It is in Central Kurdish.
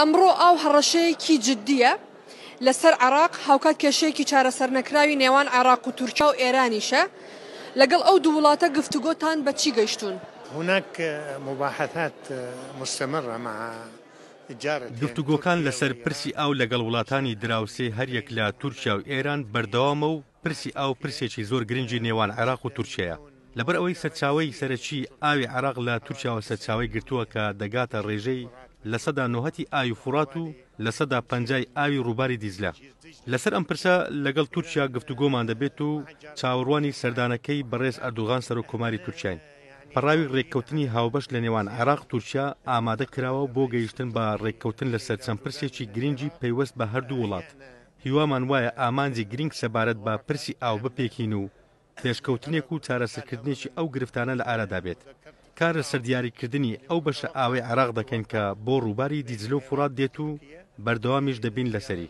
ئەمڕۆ ئاو هەڕەشەیەکی جددیە لەسەر عراق هاوکات کێشەیەکی چارەسەر نەکراوی نێوان عراق و تورکیا و ئێرانیشە لەگەڵ ئەو دوو وڵاتە گفتوگۆتان بەچی گەیشتون هناك مباحثات مستمرة مع گفتوگۆکان لەسەر پرسی ئاو لەگەڵ وڵاتانی دراوسێ هەریەک لە تورکیا و ئێران بەردەوامە و پرسی ئاو پرسێکی زۆر گرنگی نێوان عراق و تورکیاە لەبەر ئەوەی سەرچاوی سەرەکی ئاوی عراق لە تورکیاوە سەرچاوی گرتووە کە دەگاتە ڕێژەی لە سەدا نوهەتی ئاوی فورات و لە سەدا پەنجای ئاوی ڕووباری دیزلا لەسەر ئەم پرسە لەگەڵ تورکیا گفتوگۆمان دەبێت و چاوەڕوانی سەردانەکەی بەڕێز ئەردوغان سەر و کۆماری تورکیان پەڕاوی ڕێککەوتنی هاوبەش لە نێوان عێراق تورکیا ئامادە کراوە بۆ گەیشتن بە ڕێککەوتن لە سەرچەند پرسێکی گرنگی پەیوەست بە هەردوو وڵات هیوامان وایە ئامانجی گرنگ سەبارەت بە پرسی ئاو بپێکین و پێشکەوتنێک و چارەسەرکردنێکی ئەو گرفتانە لە ئارادابێت کارە سەردیاریکردنی ئەو بەشە ئاوای عراق دەکەن کە بۆ ڕووباری دیجلۆ فرات دێت و بەردەوامیش دەبین لەسەری